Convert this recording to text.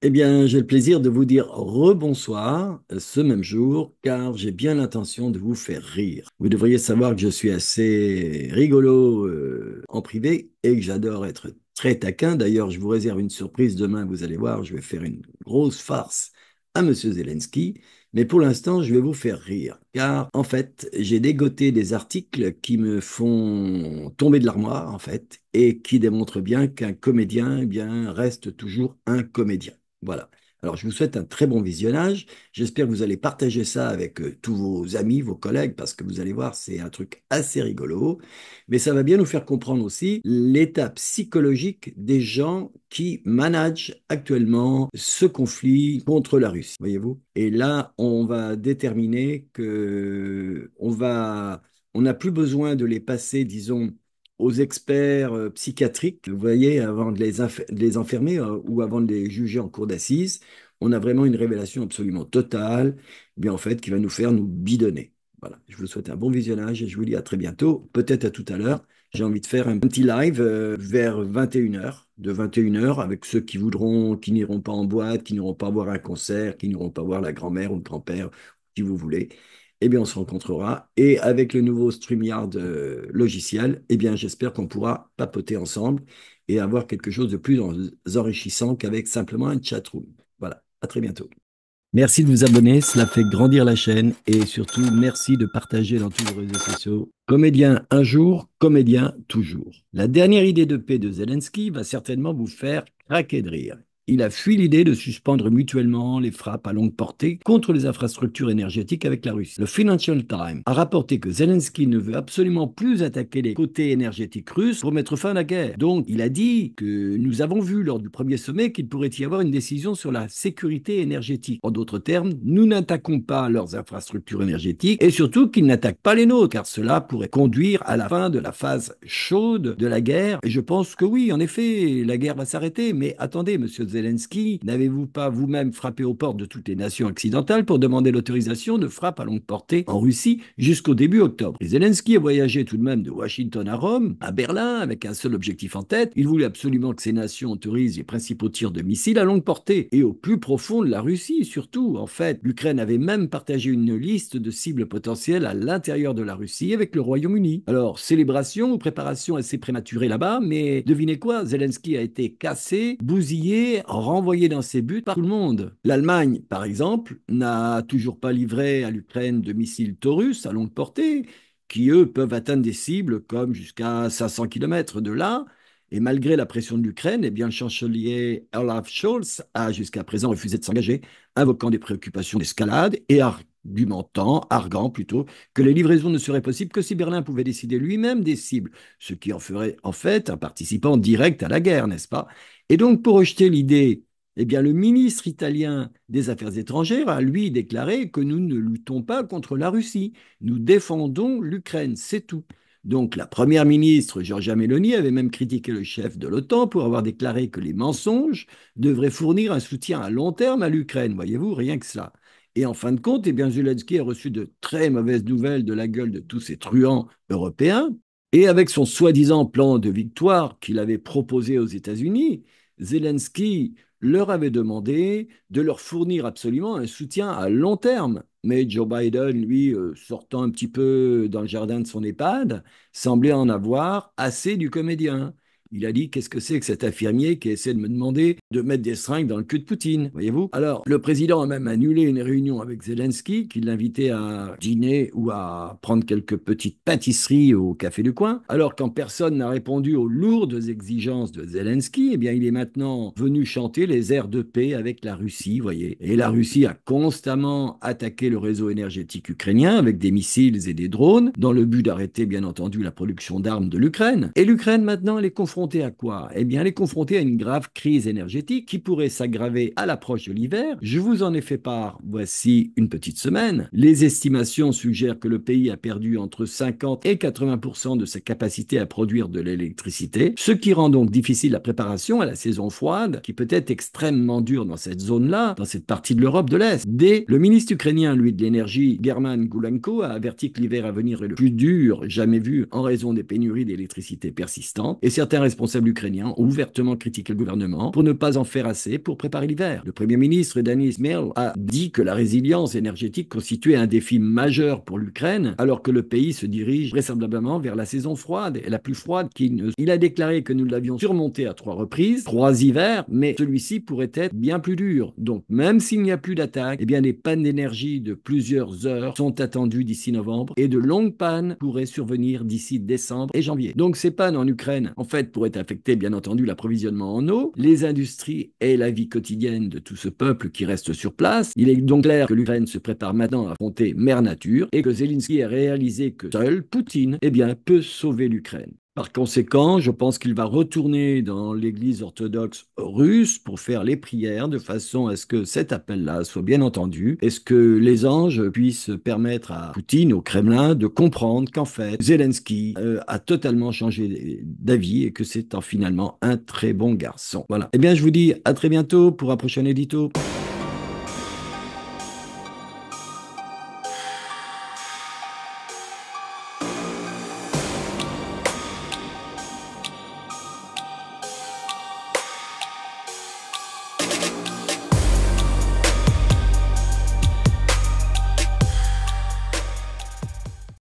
Eh bien, j'ai le plaisir de vous dire rebonsoir ce même jour, car j'ai bien l'intention de vous faire rire. Vous devriez savoir que je suis assez rigolo euh, en privé et que j'adore être très taquin. D'ailleurs, je vous réserve une surprise demain, vous allez voir, je vais faire une grosse farce à M. Zelensky. Mais pour l'instant, je vais vous faire rire, car en fait, j'ai dégoté des articles qui me font tomber de l'armoire, en fait, et qui démontrent bien qu'un comédien eh bien, reste toujours un comédien. Voilà. Alors, je vous souhaite un très bon visionnage. J'espère que vous allez partager ça avec euh, tous vos amis, vos collègues, parce que vous allez voir, c'est un truc assez rigolo. Mais ça va bien nous faire comprendre aussi l'état psychologique des gens qui managent actuellement ce conflit contre la Russie, voyez-vous. Et là, on va déterminer que on va, on n'a plus besoin de les passer, disons, aux experts euh, psychiatriques. Vous voyez, avant de les, enfermer euh, ou avant de les juger en cour d'assises, on a vraiment une révélation absolument totale, eh bien en fait, qui va nous faire nous bidonner. Voilà, je vous souhaite un bon visionnage et je vous dis à très bientôt, peut-être à tout à l'heure. J'ai envie de faire un petit live euh, vers 21h, de 21h, avec ceux qui voudront, qui n'iront pas en boîte, qui n'iront pas voir un concert, qui n'iront pas voir la grand-mère ou le grand-père, qui vous voulez eh bien, on se rencontrera. Et avec le nouveau StreamYard euh, logiciel, eh bien, j'espère qu'on pourra papoter ensemble et avoir quelque chose de plus enrichissant qu'avec simplement un chat room. Voilà, à très bientôt. Merci de vous abonner, cela fait grandir la chaîne et surtout merci de partager dans tous vos réseaux sociaux. Comédien un jour, comédien toujours. La dernière idée de paix de Zelensky va certainement vous faire craquer de rire. Il a fui l'idée de suspendre mutuellement les frappes à longue portée contre les infrastructures énergétiques avec la Russie. Le Financial Times a rapporté que Zelensky ne veut absolument plus attaquer les côtés énergétiques russes pour mettre fin à la guerre. Donc, il a dit que nous avons vu lors du premier sommet qu'il pourrait y avoir une décision sur la sécurité énergétique. En d'autres termes, nous n'attaquons pas leurs infrastructures énergétiques et surtout qu'ils n'attaquent pas les nôtres, car cela pourrait conduire à la fin de la phase chaude de la guerre. Et je pense que oui, en effet, la guerre va s'arrêter. Mais attendez, monsieur Zelensky, Zelensky, n'avez-vous pas vous-même frappé aux portes de toutes les nations occidentales pour demander l'autorisation de frappes à longue portée en Russie jusqu'au début octobre Zelensky a voyagé tout de même de Washington à Rome, à Berlin, avec un seul objectif en tête. Il voulait absolument que ces nations autorisent les principaux tirs de missiles à longue portée et au plus profond de la Russie, surtout. En fait, l'Ukraine avait même partagé une liste de cibles potentielles à l'intérieur de la Russie avec le Royaume-Uni. Alors, célébration ou préparation assez prématurée là-bas, mais devinez quoi, Zelensky a été cassé, bousillé, renvoyé dans ses buts par tout le monde. L'Allemagne, par exemple, n'a toujours pas livré à l'Ukraine de missiles Taurus à longue portée, qui eux peuvent atteindre des cibles comme jusqu'à 500 km de là. Et malgré la pression de l'Ukraine, eh bien, le chancelier Olaf Scholz a jusqu'à présent refusé de s'engager, invoquant des préoccupations d'escalade et a du temps argant plutôt, que les livraisons ne seraient possibles que si Berlin pouvait décider lui-même des cibles, ce qui en ferait en fait un participant direct à la guerre, n'est-ce pas Et donc pour rejeter l'idée, eh bien le ministre italien des Affaires étrangères a lui déclaré que nous ne luttons pas contre la Russie, nous défendons l'Ukraine, c'est tout. Donc la première ministre Georgia Meloni avait même critiqué le chef de l'OTAN pour avoir déclaré que les mensonges devraient fournir un soutien à long terme à l'Ukraine, voyez-vous, rien que cela. Et en fin de compte, eh bien, Zelensky a reçu de très mauvaises nouvelles de la gueule de tous ces truands européens. Et avec son soi-disant plan de victoire qu'il avait proposé aux États-Unis, Zelensky leur avait demandé de leur fournir absolument un soutien à long terme. Mais Joe Biden, lui, euh, sortant un petit peu dans le jardin de son EHPAD, semblait en avoir assez du comédien. Il a dit Qu'est-ce que c'est que cet infirmier qui essaie de me demander de mettre des seringues dans le cul de Poutine, voyez-vous. Alors, le président a même annulé une réunion avec Zelensky, qui l'invitait à dîner ou à prendre quelques petites pâtisseries au café du coin. Alors, quand personne n'a répondu aux lourdes exigences de Zelensky, eh bien, il est maintenant venu chanter les airs de paix avec la Russie, voyez. Et la Russie a constamment attaqué le réseau énergétique ukrainien avec des missiles et des drones, dans le but d'arrêter, bien entendu, la production d'armes de l'Ukraine. Et l'Ukraine, maintenant, elle est confrontée à quoi Eh bien, elle est confrontée à une grave crise énergétique qui pourrait s'aggraver à l'approche de l'hiver. Je vous en ai fait part voici une petite semaine. Les estimations suggèrent que le pays a perdu entre 50 et 80 de sa capacité à produire de l'électricité, ce qui rend donc difficile la préparation à la saison froide qui peut être extrêmement dure dans cette zone-là, dans cette partie de l'Europe de l'Est. Dès le ministre ukrainien, lui, de l'énergie, German Goulenko, a averti que l'hiver à venir est le plus dur jamais vu en raison des pénuries d'électricité persistantes et certains responsables ukrainiens ont ouvertement critiqué le gouvernement pour ne pas en faire assez pour préparer l'hiver. Le Premier ministre Denis Merl a dit que la résilience énergétique constituait un défi majeur pour l'Ukraine, alors que le pays se dirige vraisemblablement vers la saison froide, et la plus froide qu'il ne... Il a déclaré que nous l'avions surmonté à trois reprises, trois hivers, mais celui-ci pourrait être bien plus dur. Donc, même s'il n'y a plus d'attaque, eh bien, les pannes d'énergie de plusieurs heures sont attendues d'ici novembre, et de longues pannes pourraient survenir d'ici décembre et janvier. Donc, ces pannes en Ukraine, en fait, pourraient affecter, bien entendu, l'approvisionnement en eau, les industries est et la vie quotidienne de tout ce peuple qui reste sur place. Il est donc clair que l'Ukraine se prépare maintenant à affronter mère nature et que Zelensky a réalisé que seul Poutine eh bien, peut sauver l'Ukraine. Par conséquent, je pense qu'il va retourner dans l'Église orthodoxe russe pour faire les prières de façon à ce que cet appel-là soit bien entendu est ce que les anges puissent permettre à Poutine, au Kremlin, de comprendre qu'en fait, Zelensky euh, a totalement changé d'avis et que c'est finalement un très bon garçon. Voilà. Eh bien, je vous dis à très bientôt pour un prochain édito.